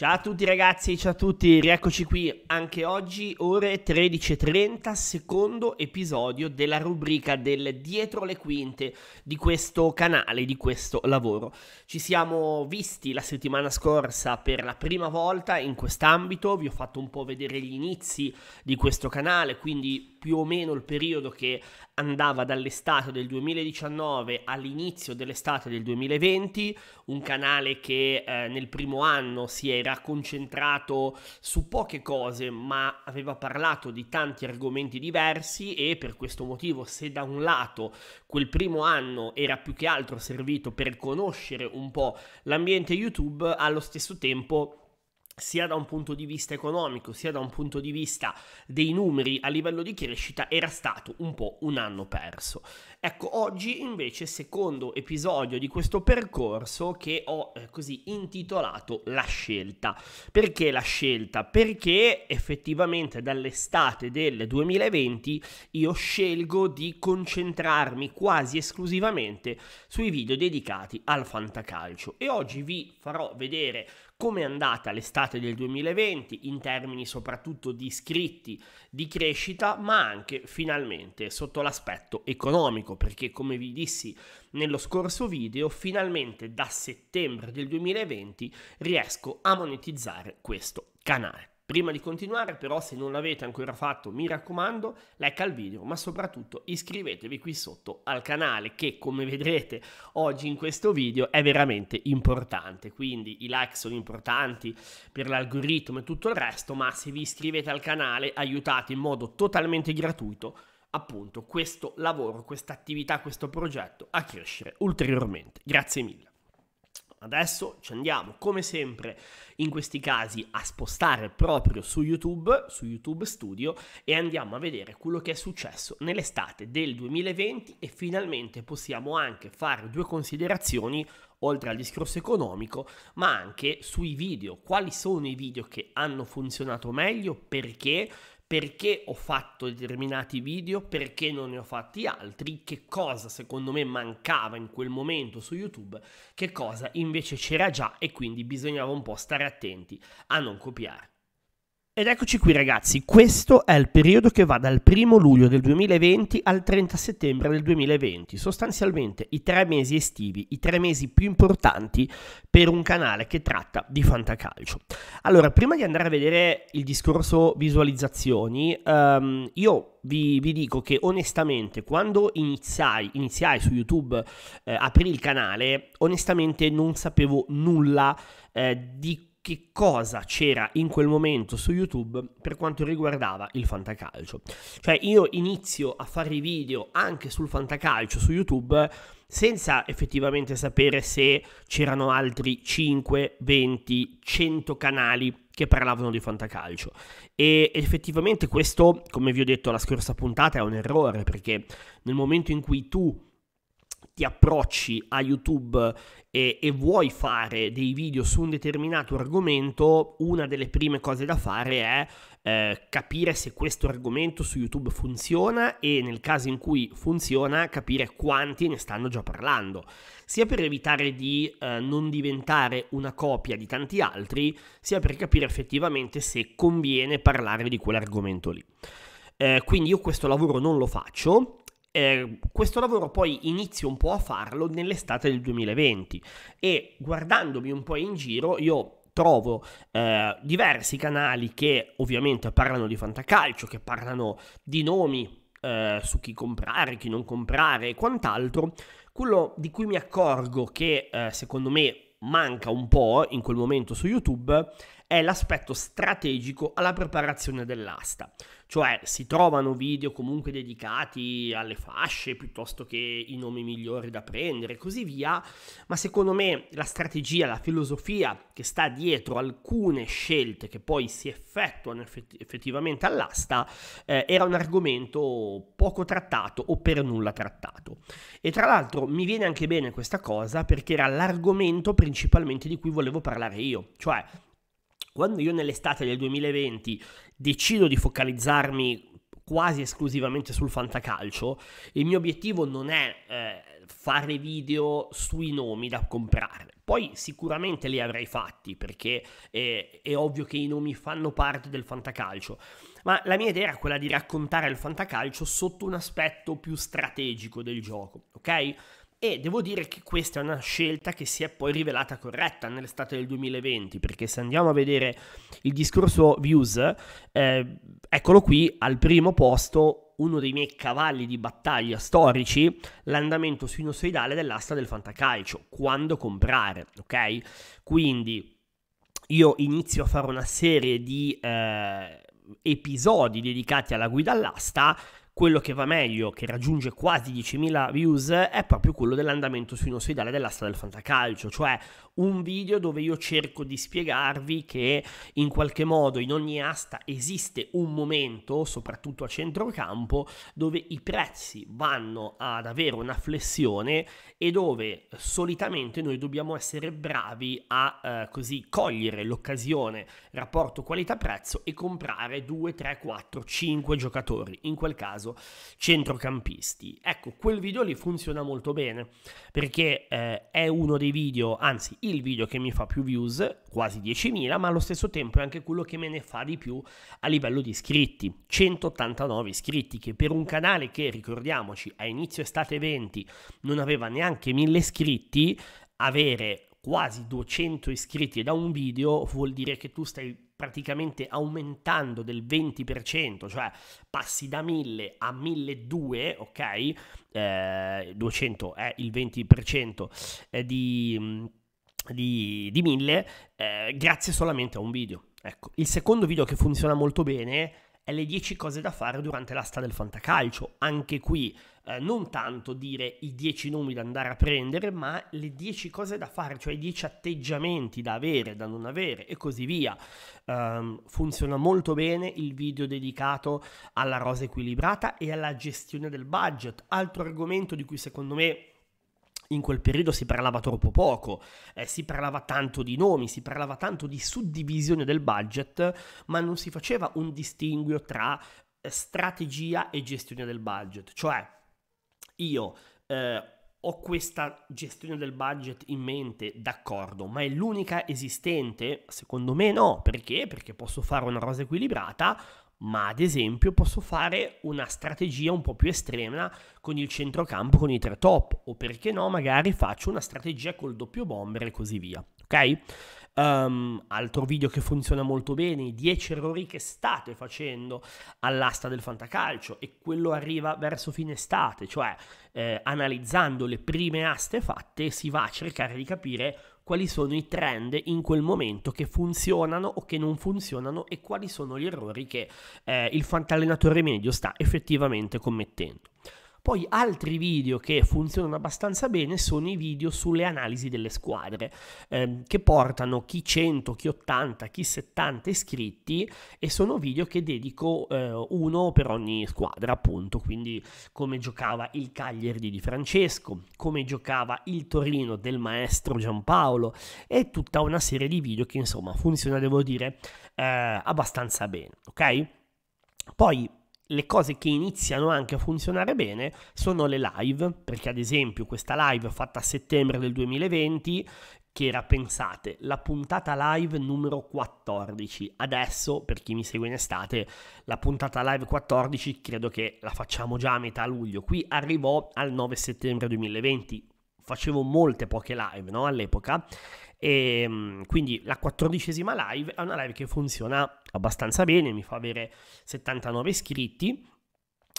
Ciao a tutti ragazzi, ciao a tutti, rieccoci qui anche oggi, ore 13.30, secondo episodio della rubrica del dietro le quinte di questo canale, di questo lavoro. Ci siamo visti la settimana scorsa per la prima volta in quest'ambito, vi ho fatto un po' vedere gli inizi di questo canale, quindi più o meno il periodo che andava dall'estate del 2019 all'inizio dell'estate del 2020, un canale che eh, nel primo anno si era concentrato su poche cose ma aveva parlato di tanti argomenti diversi e per questo motivo se da un lato quel primo anno era più che altro servito per conoscere un po' l'ambiente YouTube, allo stesso tempo sia da un punto di vista economico sia da un punto di vista dei numeri a livello di crescita era stato un po' un anno perso. Ecco, oggi invece secondo episodio di questo percorso che ho eh, così intitolato La scelta. Perché la scelta? Perché effettivamente dall'estate del 2020 io scelgo di concentrarmi quasi esclusivamente sui video dedicati al fantacalcio e oggi vi farò vedere come è andata l'estate del 2020 in termini soprattutto di iscritti, di crescita, ma anche finalmente sotto l'aspetto economico, perché come vi dissi nello scorso video, finalmente da settembre del 2020 riesco a monetizzare questo canale. Prima di continuare però se non l'avete ancora fatto mi raccomando like al video ma soprattutto iscrivetevi qui sotto al canale che come vedrete oggi in questo video è veramente importante quindi i like sono importanti per l'algoritmo e tutto il resto ma se vi iscrivete al canale aiutate in modo totalmente gratuito appunto questo lavoro, questa attività, questo progetto a crescere ulteriormente. Grazie mille. Adesso ci andiamo, come sempre in questi casi, a spostare proprio su YouTube, su YouTube Studio, e andiamo a vedere quello che è successo nell'estate del 2020 e finalmente possiamo anche fare due considerazioni oltre al discorso economico, ma anche sui video, quali sono i video che hanno funzionato meglio, perché perché ho fatto determinati video, perché non ne ho fatti altri, che cosa secondo me mancava in quel momento su YouTube, che cosa invece c'era già e quindi bisognava un po' stare attenti a non copiare. Ed eccoci qui ragazzi, questo è il periodo che va dal 1 luglio del 2020 al 30 settembre del 2020, sostanzialmente i tre mesi estivi, i tre mesi più importanti per un canale che tratta di fantacalcio. Allora, prima di andare a vedere il discorso visualizzazioni, um, io vi, vi, dico che onestamente quando iniziai, iniziai su YouTube, eh, aprì il canale, onestamente non sapevo nulla eh, di che cosa c'era in quel momento su YouTube per quanto riguardava il fantacalcio. Cioè io inizio a fare i video anche sul fantacalcio su YouTube senza effettivamente sapere se c'erano altri 5, 20, 100 canali che parlavano di fantacalcio. E effettivamente questo, come vi ho detto la scorsa puntata, è un errore perché nel momento in cui tu ti approcci a YouTube e, e, vuoi fare dei video su un determinato argomento, una delle prime cose da fare è eh, capire se questo argomento su YouTube funziona e nel caso in cui funziona capire quanti ne stanno già parlando, sia per evitare di eh, non diventare una copia di tanti altri, sia per capire effettivamente se conviene parlare di quell'argomento lì. Eh, quindi io questo lavoro non lo faccio, eh, questo lavoro poi inizio un po' a farlo nell'estate del 2020 e guardandomi un po' in giro io trovo eh, diversi canali che ovviamente parlano di fantacalcio, che parlano di nomi eh, su chi comprare, chi non comprare e quant'altro. Quello di cui mi accorgo che ehm, secondo me manca un po' in quel momento su YouTube è l'aspetto strategico alla preparazione dell'asta. Cioè si trovano video comunque dedicati alle fasce piuttosto che i nomi migliori da prendere e così via, ma secondo me la strategia, la filosofia che sta dietro alcune scelte che poi si effettuano effettivamente all'asta eh, era un argomento poco trattato o per nulla trattato. E tra l'altro mi viene anche bene questa cosa perché era l'argomento principalmente di cui volevo parlare io, cioè quando io nell'estate del 2020 decido di focalizzarmi quasi esclusivamente sul fantacalcio, il mio obiettivo non è eh, fare video sui nomi da comprare. Poi sicuramente li avrei fatti perché è, è, ovvio che i nomi fanno parte del fantacalcio, ma la mia idea era quella di raccontare il fantacalcio sotto un aspetto più strategico del gioco, ok? E devo dire che questa è una scelta che si è poi rivelata corretta nell'estate del 2020, perché se andiamo a vedere il discorso views, eh, eccolo qui al primo posto uno dei miei cavalli di battaglia storici, l'andamento sinusoidale dell'asta del fantacalcio, quando comprare, ok? Quindi io inizio a fare una serie di eh, episodi dedicati alla guida all'asta quello che va meglio, che raggiunge quasi 10.000 views, è proprio quello dell'andamento sinusoidale dell'asta del fantacalcio, cioè un video dove io cerco di spiegarvi che in qualche modo in ogni asta esiste un momento, soprattutto a centrocampo, dove i prezzi vanno ad avere una flessione e dove solitamente noi dobbiamo essere bravi a eh, così cogliere l'occasione rapporto qualità-prezzo e comprare 2, 3, 4, 5 giocatori. In quel caso caso centrocampisti. Ecco, quel video lì funziona molto bene perché eh, è uno dei video, anzi il video che mi fa più views, quasi 10.000, ma allo stesso tempo è anche quello che me ne fa di più a livello di iscritti, 189 iscritti, che per un canale che, ricordiamoci, a inizio estate 20 non aveva neanche 1000 iscritti, avere quasi 200 iscritti da un video vuol dire che tu stai praticamente aumentando del 20%, cioè passi da 1000 a 1200, ok? Eh, 200 è il 20% eh, mm, di, di, di 1000, eh, grazie solamente a un video. Ecco, il secondo video che funziona molto bene le 10 cose da fare durante l'asta del fantacalcio. Anche qui eh, non tanto dire i 10 nomi da andare a prendere, ma le 10 cose da fare, cioè i 10 atteggiamenti da avere, da non avere e così via. Um, funziona molto bene il video dedicato alla rosa equilibrata e alla gestione del budget, altro argomento di cui secondo me in quel periodo si parlava troppo poco, eh, si parlava tanto di nomi, si parlava tanto di suddivisione del budget, ma non si faceva un distinguo tra eh, strategia e gestione del budget. Cioè, io eh, ho questa gestione del budget in mente, d'accordo, ma è l'unica esistente? Secondo me no, perché? Perché posso fare una rosa equilibrata, ma ad esempio posso fare una strategia un po' più estrema con il centrocampo con i tre top o perché no magari faccio una strategia col doppio bomber e così via ok Um, altro video che funziona molto bene, i 10 errori che state facendo all'asta del fantacalcio e quello arriva verso fine estate, cioè eh, analizzando le prime aste fatte si va a cercare di capire quali sono i trend in quel momento che funzionano o che non funzionano e quali sono gli errori che eh, il fantallenatore medio sta effettivamente commettendo. Poi altri video che funzionano abbastanza bene sono i video sulle analisi delle squadre, ehm, che portano chi 100, chi 80, chi 70 iscritti e sono video che dedico eh, uno per ogni squadra, appunto, quindi come giocava il Cagliari di di Francesco, come giocava il Torino del maestro Giampaolo e tutta una serie di video che insomma funziona, devo dire, eh, abbastanza bene, ok? Poi le cose che iniziano anche a funzionare bene sono le live, perché ad esempio questa live fatta a settembre del 2020 che era, pensate, la puntata live numero 14. Adesso, per chi mi segue in estate, la puntata live 14 credo che la facciamo già a metà luglio. Qui arrivò al 9 settembre 2020, facevo molte poche live no? all'epoca e, ehm, quindi la quattordicesima live è una live che funziona abbastanza bene, mi fa avere 79 iscritti.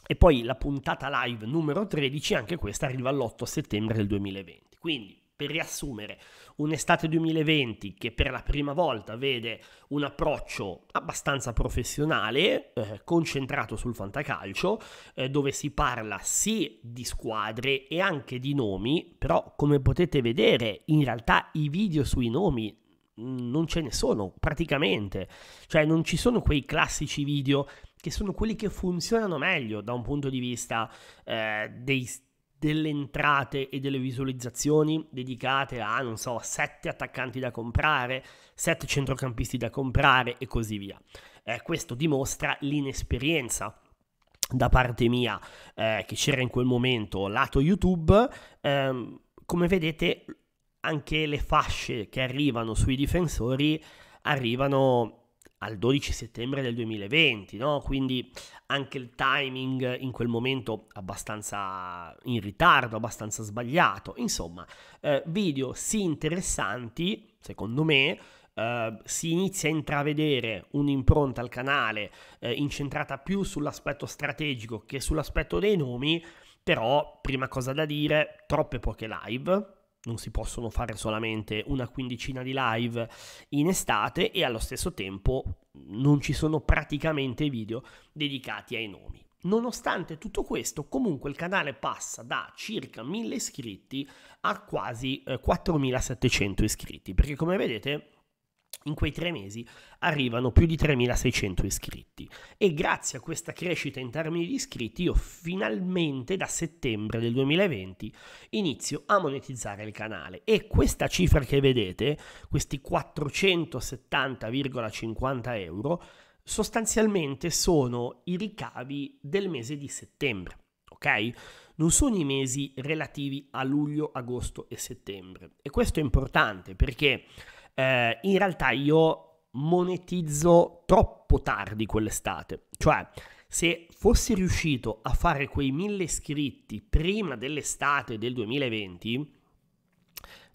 E poi la puntata live numero 13, anche questa arriva all'8 settembre del 2020. Quindi per riassumere, un'estate 2020 che per la prima volta vede un approccio abbastanza professionale, eh, concentrato sul fantacalcio, eh, dove si parla sì di squadre e anche di nomi, però come potete vedere in realtà i video sui nomi mm, non ce ne sono praticamente, cioè non ci sono quei classici video che sono quelli che funzionano meglio da un punto di vista eh, dei delle entrate e delle visualizzazioni dedicate a, non so, sette attaccanti da comprare, sette centrocampisti da comprare e così via. Eh, questo dimostra l'inesperienza da parte mia eh, che c'era in quel momento lato YouTube. Ehm, come vedete anche le fasce che arrivano sui difensori arrivano al 12 settembre del 2020, no? quindi anche il timing in quel momento abbastanza in ritardo, abbastanza sbagliato, insomma, eh, video sì interessanti, secondo me, Uh, si inizia a intravedere un'impronta al canale uh, incentrata più sull'aspetto strategico che sull'aspetto dei nomi, però prima cosa da dire, troppe poche live, non si possono fare solamente una quindicina di live in estate e allo stesso tempo non ci sono praticamente video dedicati ai nomi. Nonostante tutto questo, comunque il canale passa da circa 1000 iscritti a quasi 4700 eh, iscritti, perché come vedete in quei tre mesi arrivano più di 3.600 iscritti e grazie a questa crescita in termini di iscritti io finalmente da settembre del 2020 inizio a monetizzare il canale e questa cifra che vedete, questi 470,50 euro, sostanzialmente sono i ricavi del mese di settembre, ok? Non sono i mesi relativi a luglio, agosto e settembre e questo è importante perché eh, in realtà io monetizzo troppo tardi quell'estate. Cioè, se fossi riuscito a fare quei mille iscritti prima dell'estate del 2020,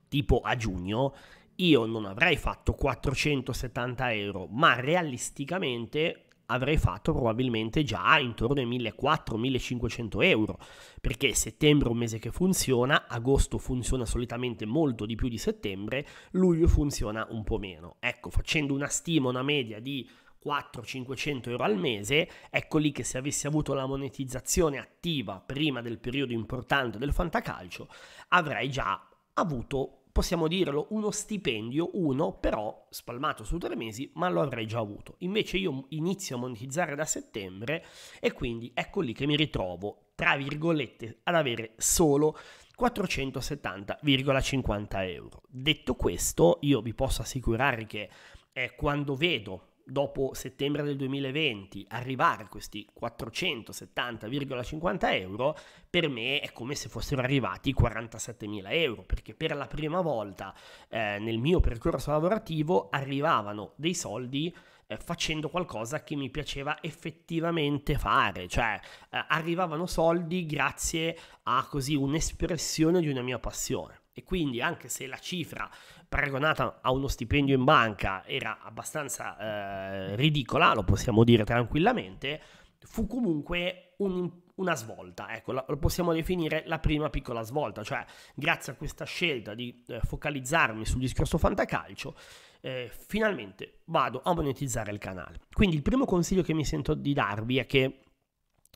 tipo a giugno, io non avrei fatto 470 euro, ma realisticamente avrei fatto probabilmente già intorno ai 1400-1500 euro, perché settembre è un mese che funziona, agosto funziona solitamente molto di più di settembre, luglio funziona un po' meno. Ecco, facendo una stima, una media di 400-500 euro al mese, ecco lì che se avessi avuto la monetizzazione attiva prima del periodo importante del fantacalcio, avrei già avuto possiamo dirlo, uno stipendio, uno però spalmato su tre mesi, ma lo avrei già avuto. Invece io inizio a monetizzare da settembre e quindi ecco lì che mi ritrovo, tra virgolette, ad avere solo 470,50 euro. Detto questo, io vi posso assicurare che eh, quando vedo dopo settembre del 2020 arrivare a questi 470,50 euro per me è come se fossero arrivati 47.000 euro perché per la prima volta eh, nel mio percorso lavorativo arrivavano dei soldi eh, facendo qualcosa che mi piaceva effettivamente fare cioè eh, arrivavano soldi grazie a così un'espressione di una mia passione e quindi anche se la cifra paragonata a uno stipendio in banca era abbastanza eh, ridicola, lo possiamo dire tranquillamente, fu comunque un, una svolta, ecco, lo possiamo definire la prima piccola svolta, cioè grazie a questa scelta di eh, focalizzarmi sul discorso fantacalcio, eh, finalmente vado a monetizzare il canale. Quindi il primo consiglio che mi sento di darvi è che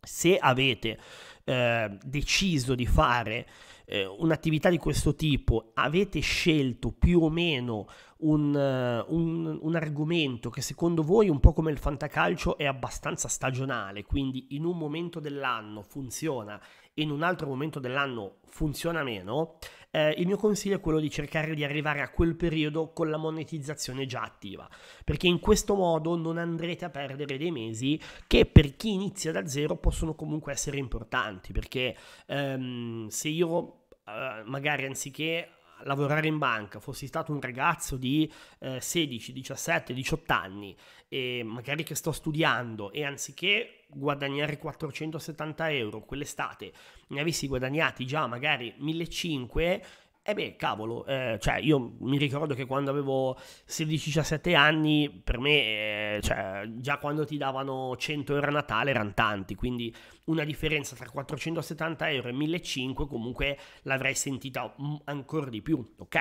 se avete eh, deciso di fare eh, un'attività di questo tipo, avete scelto più o meno un, uh, un, un, argomento che secondo voi, un po' come il fantacalcio, è abbastanza stagionale, quindi in un momento dell'anno funziona e in un altro momento dell'anno funziona meno, eh, il mio consiglio è quello di cercare di arrivare a quel periodo con la monetizzazione già attiva, perché in questo modo non andrete a perdere dei mesi che per chi inizia da zero possono comunque essere importanti, perché ehm, se io eh, magari anziché lavorare in banca fossi stato un ragazzo di eh, 16, 17, 18 anni e magari che sto studiando e anziché guadagnare 470 euro quell'estate ne avessi guadagnati già magari 1500 e eh beh, cavolo, eh, cioè io mi ricordo che quando avevo 16-17 anni, per me, eh, cioè, già quando ti davano 100 euro a Natale erano tanti, quindi una differenza tra 470 euro e 1500 comunque l'avrei sentita ancora di più, ok?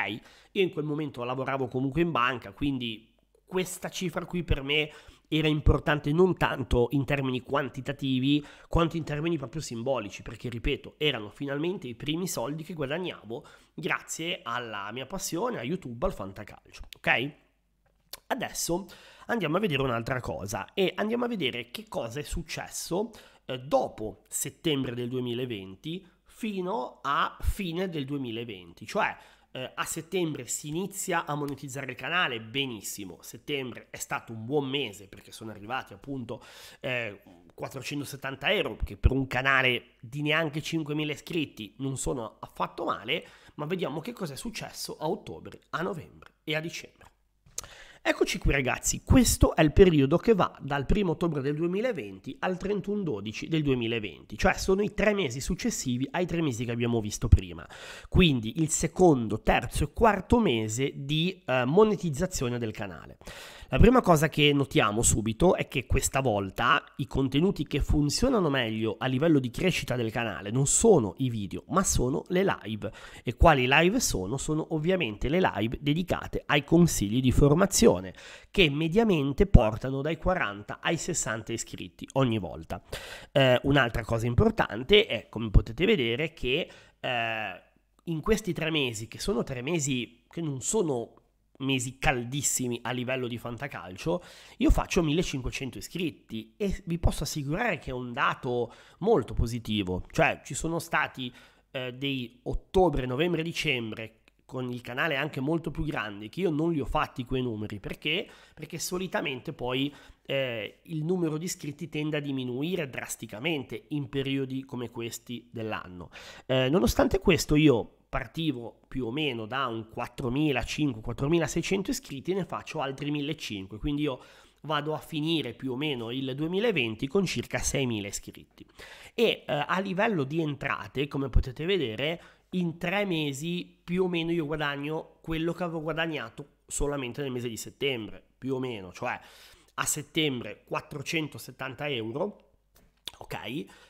Io in quel momento lavoravo comunque in banca, quindi questa cifra qui per me era importante non tanto in termini quantitativi quanto in termini proprio simbolici, perché ripeto, erano finalmente i primi soldi che guadagnavo grazie alla mia passione a YouTube, al fantacalcio, ok? Adesso andiamo a vedere un'altra cosa e andiamo a vedere che cosa è successo eh, dopo settembre del 2020 fino a fine del 2020, cioè eh, a settembre si inizia a monetizzare il canale, benissimo, settembre è stato un buon mese perché sono arrivati appunto eh, 470 euro che per un canale di neanche 5.000 iscritti non sono affatto male, ma vediamo che cosa è successo a ottobre, a novembre e a dicembre. Eccoci qui ragazzi, questo è il periodo che va dal 1 ottobre del 2020 al 31 12 del 2020, cioè sono i tre mesi successivi ai tre mesi che abbiamo visto prima, quindi il secondo, terzo e quarto mese di eh, monetizzazione del canale. La prima cosa che notiamo subito è che questa volta i contenuti che funzionano meglio a livello di crescita del canale non sono i video, ma sono le live. E quali live sono? Sono ovviamente le live dedicate ai consigli di formazione, che mediamente portano dai 40 ai 60 iscritti ogni volta. Eh, un'altra cosa importante è, come potete vedere, che eh, in questi tre mesi, che sono tre mesi che non sono mesi caldissimi a livello di fantacalcio, io faccio 1500 iscritti e vi posso assicurare che è un dato molto positivo, cioè ci sono stati eh, dei ottobre, novembre, dicembre con il canale anche molto più grande che io non li ho fatti quei numeri perché perché solitamente poi eh, il numero di iscritti tende a diminuire drasticamente in periodi come questi dell'anno eh, nonostante questo io partivo più o meno da un 4.500-4.600 iscritti e ne faccio altri 1.500, quindi io vado a finire più o meno il 2020 con circa 6.000 iscritti. E eh, a livello di entrate, come potete vedere, in tre mesi più o meno io guadagno quello che avevo guadagnato solamente nel mese di settembre, più o meno, cioè a settembre 470 euro, ok?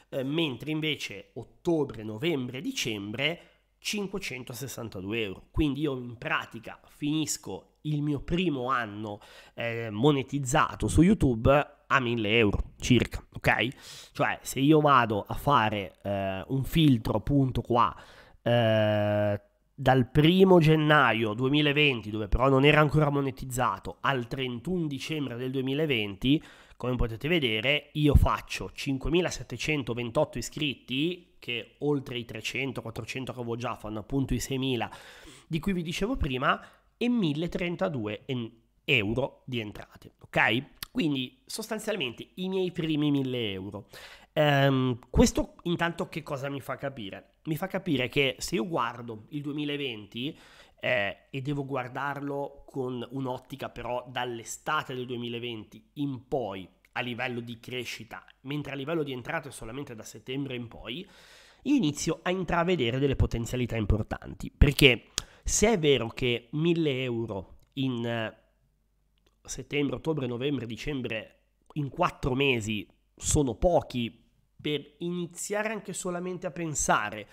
Eh, mentre invece ottobre, novembre, dicembre 562 euro. Quindi io in pratica finisco il mio primo anno eh, monetizzato su YouTube a 1000 euro circa, ok? Cioè se io vado a fare eh, un filtro appunto qua eh, dal primo gennaio 2020, dove però non era ancora monetizzato, al 31 dicembre del 2020, come potete vedere, io faccio 5.728 iscritti, che oltre i 300-400 che avevo già fanno appunto i 6.000 di cui vi dicevo prima, e 1.032 en- euro di entrate, ok? Quindi sostanzialmente i miei primi 1000 euro. Um, questo intanto che cosa mi fa capire? Mi fa capire che se io guardo il 2020 eh, e devo guardarlo con un'ottica però dall'estate del 2020 in poi a livello di crescita, mentre a livello di entrate solamente da settembre in poi, inizio a intravedere delle potenzialità importanti. Perché se è vero che 1000 euro in eh, settembre, ottobre, novembre, dicembre, in 4 mesi sono pochi per iniziare anche solamente a pensare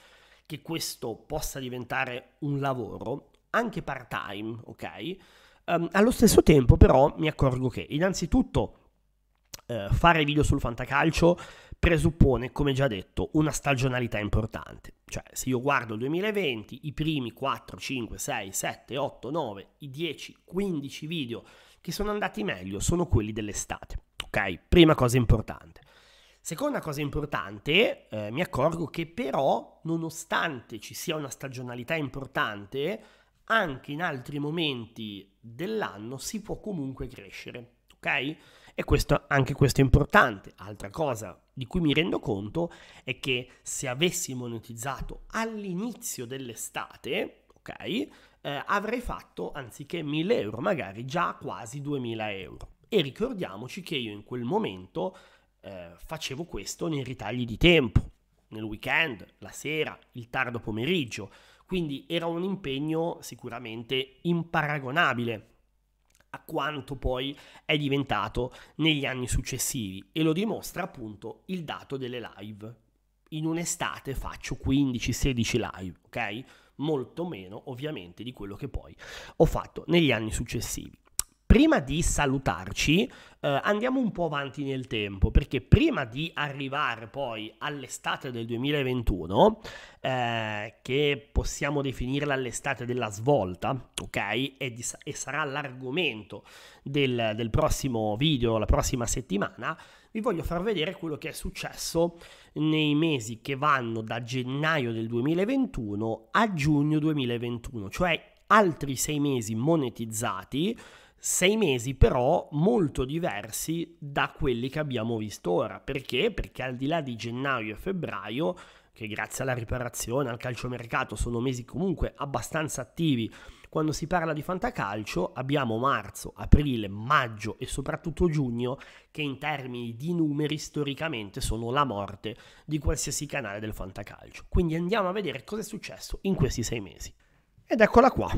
che questo possa diventare un lavoro, anche part-time, ok? Um, allo stesso tempo però mi accorgo che innanzitutto eh, fare video sul fantacalcio presuppone, come già detto, una stagionalità importante. Cioè, se io guardo il 2020, i primi 4, 5, 6, 7, 8, 9, i 10, 15 video che sono andati meglio sono quelli dell'estate. Ok? Prima cosa importante. Seconda cosa importante, eh, mi accorgo che però, nonostante ci sia una stagionalità importante, anche in altri momenti dell'anno si può comunque crescere, ok? E questo, anche questo è importante. Altra cosa di cui mi rendo conto è che se avessi monetizzato all'inizio dell'estate, ok? Eh, avrei fatto anziché 1000 euro, magari già quasi 2000 euro. E ricordiamoci che io in quel momento eh, facevo questo nei ritagli di tempo, nel weekend, la sera, il tardo pomeriggio quindi era un impegno sicuramente imparagonabile a quanto poi è diventato negli anni successivi e lo dimostra appunto il dato delle live. In un'estate faccio 15-16 live, ok? Molto meno ovviamente di quello che poi ho fatto negli anni successivi prima di salutarci, eh, andiamo un po' avanti nel tempo, perché prima di arrivare poi all'estate del 2021, eh, che possiamo definirla l'estate della svolta, ok? E, di, e sarà l'argomento del, del prossimo video, la prossima settimana, vi voglio far vedere quello che è successo nei mesi che vanno da gennaio del 2021 a giugno 2021, cioè altri sei mesi monetizzati sei mesi però molto diversi da quelli che abbiamo visto ora. Perché? Perché al di là di gennaio e febbraio, che grazie alla riparazione, al calciomercato sono mesi comunque abbastanza attivi, quando si parla di fantacalcio abbiamo marzo, aprile, maggio e soprattutto giugno che in termini di numeri storicamente sono la morte di qualsiasi canale del fantacalcio. Quindi andiamo a vedere cosa è successo in questi sei mesi. Ed eccola qua.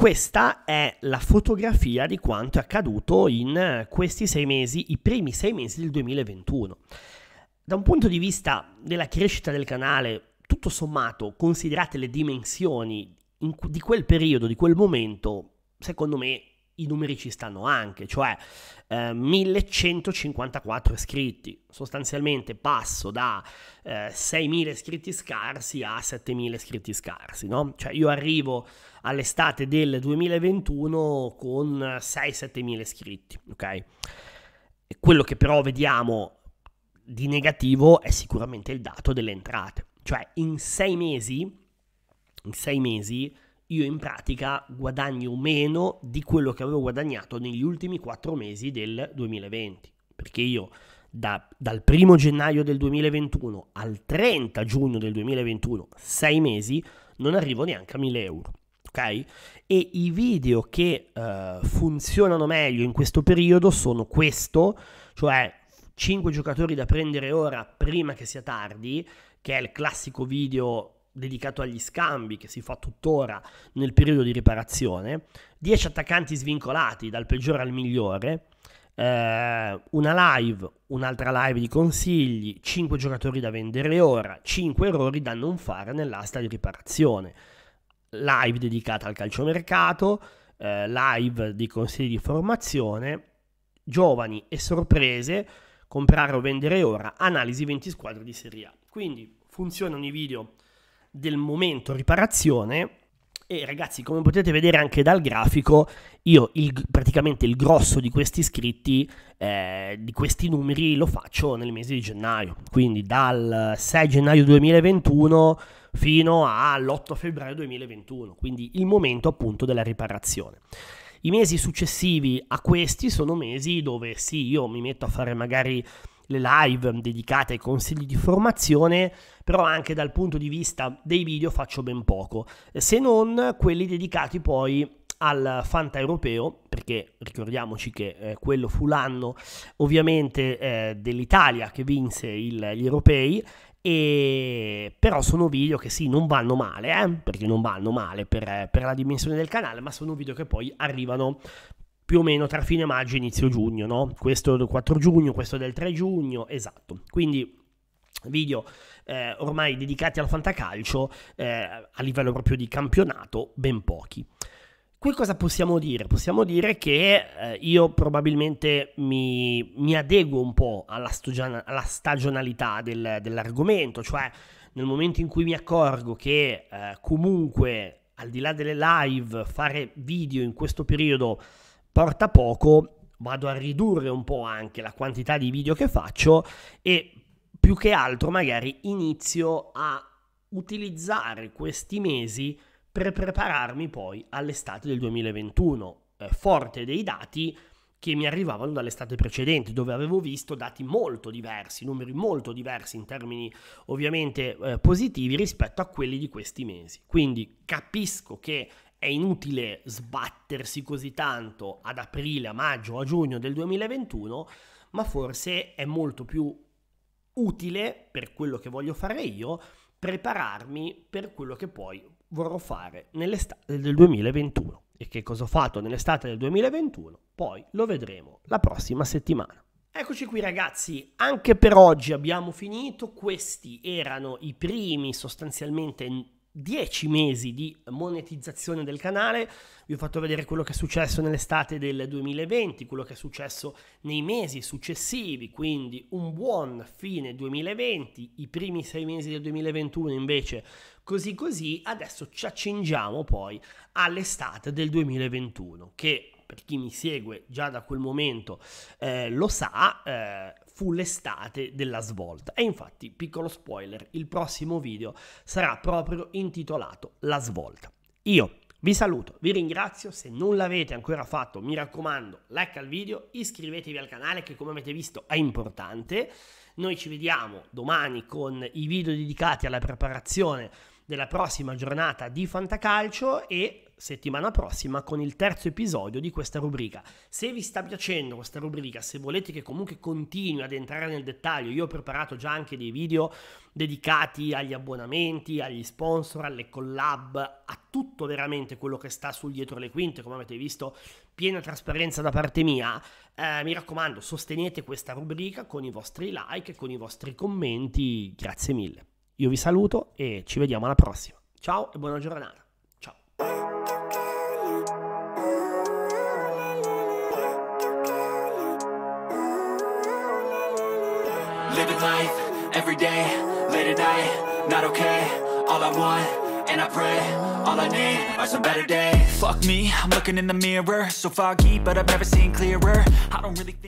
Questa è la fotografia di quanto è accaduto in eh, questi sei mesi, i primi sei mesi del 2021. Da un punto di vista della crescita del canale, tutto sommato, considerate le dimensioni in, di quel periodo, di quel momento, secondo me i numeri ci stanno anche, cioè eh, 1154 iscritti, sostanzialmente passo da eh, 6.000 iscritti scarsi a 7.000 iscritti scarsi, no? Cioè io arrivo all'estate del 2021 con 6-7.000 iscritti, ok? quello che però vediamo di negativo è sicuramente il dato delle entrate, cioè in sei mesi, in sei mesi io in pratica guadagno meno di quello che avevo guadagnato negli ultimi quattro mesi del 2020, perché io da, dal primo gennaio del 2021 al 30 giugno del 2021, sei mesi, non arrivo neanche a 1000 euro. Ok? E i video che uh, funzionano meglio in questo periodo sono questo, cioè 5 giocatori da prendere ora prima che sia tardi, che è il classico video dedicato agli scambi che si fa tuttora nel periodo di riparazione, 10 attaccanti svincolati dal peggiore al migliore, eh, una live, un'altra live di consigli, 5 giocatori da vendere ora, 5 errori da non fare nell'asta di riparazione, live dedicata al calciomercato, eh, live di consigli di formazione, giovani e sorprese, comprare o vendere ora, analisi 20 squadre di Serie A. Quindi funzionano i video del momento riparazione e ragazzi, come potete vedere anche dal grafico, io il, praticamente il grosso di questi iscritti, eh, di questi numeri, lo faccio nel mese di gennaio. Quindi dal 6 gennaio 2021 fino all'8 febbraio 2021. Quindi il momento appunto della riparazione. I mesi successivi a questi sono mesi dove sì, io mi metto a fare magari le live dedicate ai consigli di formazione, però anche dal punto di vista dei video faccio ben poco, se non quelli dedicati poi al Fanta Europeo, perché ricordiamoci che eh, quello fu l'anno ovviamente eh, dell'Italia che vinse il, gli europei, e però sono video che sì, non vanno male, eh? perché non vanno male per, per, la dimensione del canale, ma sono video che poi arrivano più o meno tra fine maggio e inizio giugno, no? Questo del 4 giugno, questo del 3 giugno, esatto. Quindi video eh, ormai dedicati al fantacalcio eh, a livello proprio di campionato, ben pochi. Qui cosa possiamo dire? Possiamo dire che eh, io probabilmente mi, mi, adeguo un po' alla, stugian- alla stagionalità del, dell'argomento, cioè nel momento in cui mi accorgo che eh, comunque al di là delle live fare video in questo periodo porta poco vado a ridurre un po' anche la quantità di video che faccio e più che altro magari inizio a utilizzare questi mesi per prepararmi poi all'estate del 2021, eh, forte dei dati che mi arrivavano dall'estate precedente, dove avevo visto dati molto diversi, numeri molto diversi in termini ovviamente eh, positivi rispetto a quelli di questi mesi. Quindi capisco che è inutile sbattersi così tanto ad aprile, a maggio a giugno del 2021, ma forse è molto più utile per quello che voglio fare io prepararmi per quello che poi vorrò fare nell'estate del 2021. E che cosa ho fatto nell'estate del 2021? Poi lo vedremo la prossima settimana. Eccoci qui ragazzi, anche per oggi abbiamo finito, questi erano i primi sostanzialmente 10 mesi di monetizzazione del canale, vi ho fatto vedere quello che è successo nell'estate del 2020, quello che è successo nei mesi successivi, quindi un buon fine 2020, i primi 6 mesi del 2021 invece così così, adesso ci accingiamo poi all'estate del 2021 che per chi mi segue già da quel momento eh, lo sa, eh, fu l'estate della svolta. E infatti, piccolo spoiler, il prossimo video sarà proprio intitolato La svolta. Io vi saluto, vi ringrazio, se non l'avete ancora fatto mi raccomando like al video, iscrivetevi al canale che come avete visto è importante. Noi ci vediamo domani con i video dedicati alla preparazione della prossima giornata di Fantacalcio e settimana prossima con il terzo episodio di questa rubrica. Se vi sta piacendo questa rubrica, se volete che comunque continui ad entrare nel dettaglio, io ho preparato già anche dei video dedicati agli abbonamenti, agli sponsor, alle collab, a tutto veramente quello che sta sul dietro le quinte, come avete visto, piena trasparenza da parte mia. Eh, mi raccomando, sostenete questa rubrica con i vostri like, con i vostri commenti, grazie mille. Io vi saluto e ci vediamo alla prossima. Ciao e buona giornata. Living life, everyday, late at night, not okay All I want, and I pray, all I need are some better days Fuck me, I'm looking in the mirror, so foggy, but I've never seen clearer I don't really think